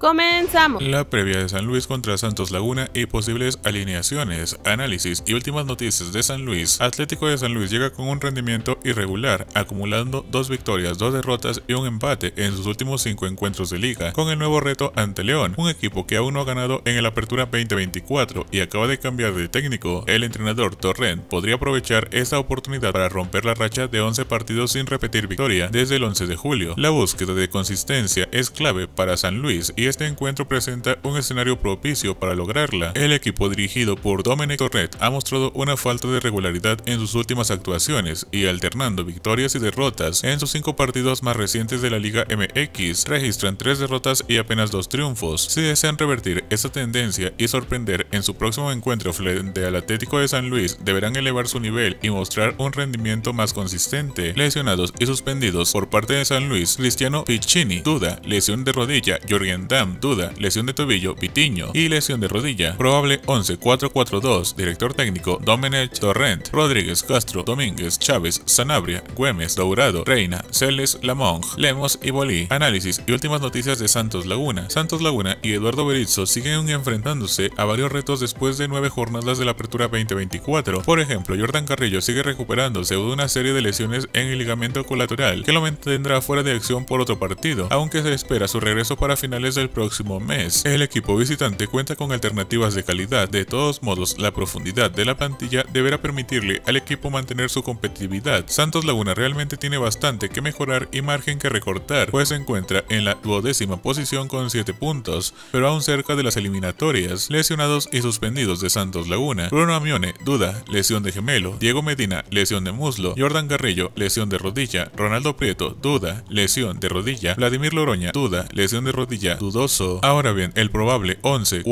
Comenzamos. La previa de San Luis contra Santos Laguna y posibles alineaciones, análisis y últimas noticias de San Luis. Atlético de San Luis llega con un rendimiento irregular, acumulando dos victorias, dos derrotas y un empate en sus últimos cinco encuentros de liga, con el nuevo reto ante León, un equipo que aún no ha ganado en el Apertura 2024 y acaba de cambiar de técnico. El entrenador Torrent podría aprovechar esta oportunidad para romper la racha de 11 partidos sin repetir victoria desde el 11 de julio. La búsqueda de consistencia es clave para San Luis y este encuentro presenta un escenario propicio para lograrla. El equipo dirigido por Dominic Torret ha mostrado una falta de regularidad en sus últimas actuaciones y alternando victorias y derrotas en sus cinco partidos más recientes de la Liga MX, registran tres derrotas y apenas dos triunfos. Si desean revertir esta tendencia y sorprender en su próximo encuentro frente al Atlético de San Luis, deberán elevar su nivel y mostrar un rendimiento más consistente. Lesionados y suspendidos por parte de San Luis, Cristiano Piccini, duda, lesión de rodilla, Jorgen duda, lesión de tobillo, Pitiño y lesión de rodilla. Probable 11-4-4-2, director técnico Domenech Torrent, Rodríguez Castro, Domínguez, Chávez, Sanabria, Güemes, Dourado, Reina, Celes, Lamont, Lemos y Bolí. Análisis y últimas noticias de Santos Laguna. Santos Laguna y Eduardo Berizzo siguen enfrentándose a varios retos después de nueve jornadas de la apertura 2024. Por ejemplo, Jordan Carrillo sigue recuperándose de una serie de lesiones en el ligamento colateral que lo mantendrá fuera de acción por otro partido, aunque se espera su regreso para finales del próximo mes. El equipo visitante cuenta con alternativas de calidad, de todos modos la profundidad de la plantilla deberá permitirle al equipo mantener su competitividad. Santos Laguna realmente tiene bastante que mejorar y margen que recortar, pues se encuentra en la duodécima posición con 7 puntos, pero aún cerca de las eliminatorias. Lesionados y suspendidos de Santos Laguna, Bruno Amione, duda, lesión de gemelo, Diego Medina, lesión de muslo, Jordan Garrillo, lesión de rodilla, Ronaldo Prieto, duda, lesión de rodilla, Vladimir Loroña, duda, lesión de rodilla, duda. Ahora bien, el probable 11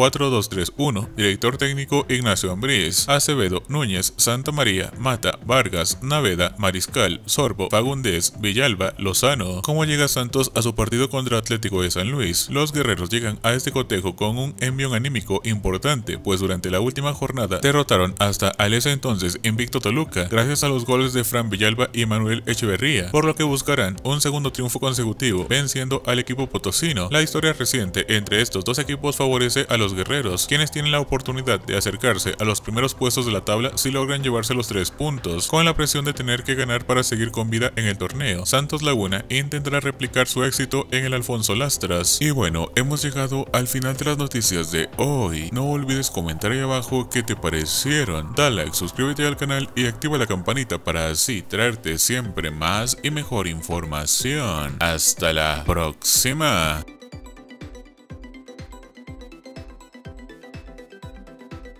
1 director técnico Ignacio Ambriz, Acevedo, Núñez, Santa María, Mata, Vargas, Naveda, Mariscal, Sorbo, Fagundés, Villalba, Lozano. ¿Cómo llega Santos a su partido contra Atlético de San Luis? Los guerreros llegan a este cotejo con un envión anímico importante, pues durante la última jornada derrotaron hasta al ese entonces invicto Toluca, gracias a los goles de Fran Villalba y Manuel Echeverría, por lo que buscarán un segundo triunfo consecutivo, venciendo al equipo potosino. La historia recibe entre estos dos equipos favorece a los guerreros, quienes tienen la oportunidad de acercarse a los primeros puestos de la tabla si logran llevarse los tres puntos, con la presión de tener que ganar para seguir con vida en el torneo. Santos Laguna intentará replicar su éxito en el Alfonso Lastras. Y bueno, hemos llegado al final de las noticias de hoy. No olvides comentar ahí abajo qué te parecieron. Da like, suscríbete al canal y activa la campanita para así traerte siempre más y mejor información. Hasta la próxima.